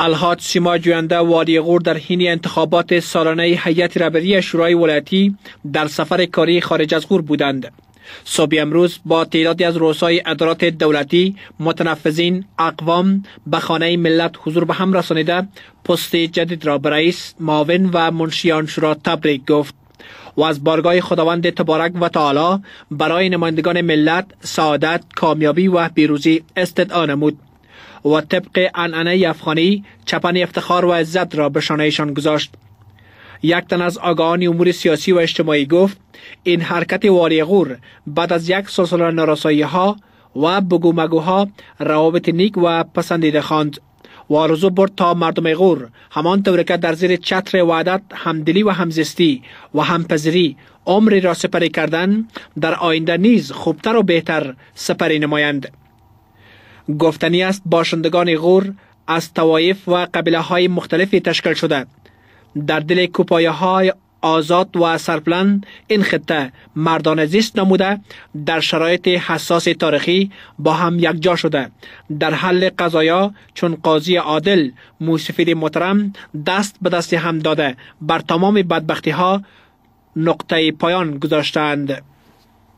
الهاد سیما جوینده والی غور در حین انتخابات سالانه هیئت رهبری شورای ولایتی در سفر کاری خارج از غور بودند صبح امروز با تعدادی از روسای ادارات دولتی متنفذین اقوام به خانه ملت حضور به هم رسانیده پست جدید را به رئیس معاون و منشیان شورا تبریک گفت و از بارگاه خداوند تبارک و تعالی برای نمایندگان ملت سعادت کامیابی و بیروزی استدعا نمود و طبق انعنه افغانی چپن افتخار و عزت را به شانهشان گذاشت یک تن از آگاهان امور سیاسی و اجتماعی گفت این حرکت غور بعد از یک سلسله نارسایی ها و ها روابط نیک و پسندیده خواند و آرزو برد تا مردم غور همان که در زیر چتر وعدت همدلی و همزیستی و همپذیری عمری را سپری کردن در آینده نیز خوبتر و بهتر سپری نمایند گفتنی است باشندگان غور از توایف و قبیله های مختلفی تشکل شده در دل کوپایه های آزاد و سرپلند این خطه مردان زیست نموده در شرایط حساس تاریخی با هم یکجا شده در حل قضایا چون قاضی عادل موسفید محترم دست به دست هم داده بر تمام بدبختی ها نقطه پایان گذاشتند